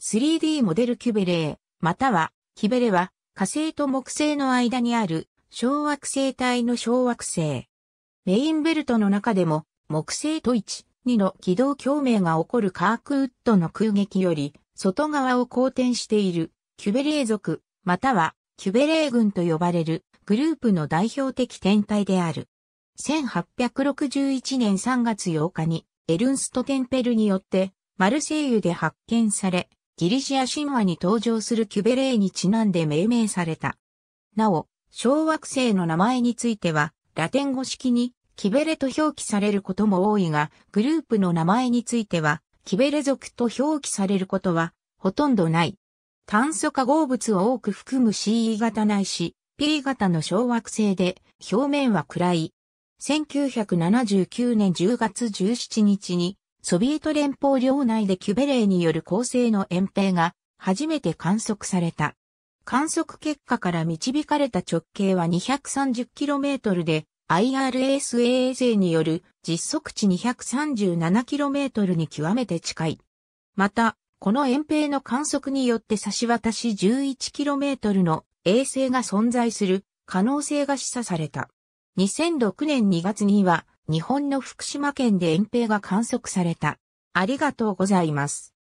3D モデルキュベレー、または、キベレは、火星と木星の間にある、小惑星帯の小惑星。メインベルトの中でも、木星と1、2の軌道共鳴が起こるカークウッドの空撃より、外側を交転している、キュベレー族、または、キュベレー群と呼ばれる、グループの代表的天体である。1861年3月8日に、エルンスト・テンペルによって、マルセイユで発見され、ギリシア神話に登場するキュベレーにちなんで命名された。なお、小惑星の名前については、ラテン語式にキベレと表記されることも多いが、グループの名前については、キベレ族と表記されることは、ほとんどない。炭素化合物を多く含む CE 型ないし、P 型の小惑星で、表面は暗い。1979年10月17日に、ソビエト連邦領内でキュベレーによる構成の遠平が初めて観測された。観測結果から導かれた直径は 230km で IRSA a による実測値 237km に極めて近い。また、この遠平の観測によって差し渡し 11km の衛星が存在する可能性が示唆された。2006年2月には日本の福島県で隠平が観測された。ありがとうございます。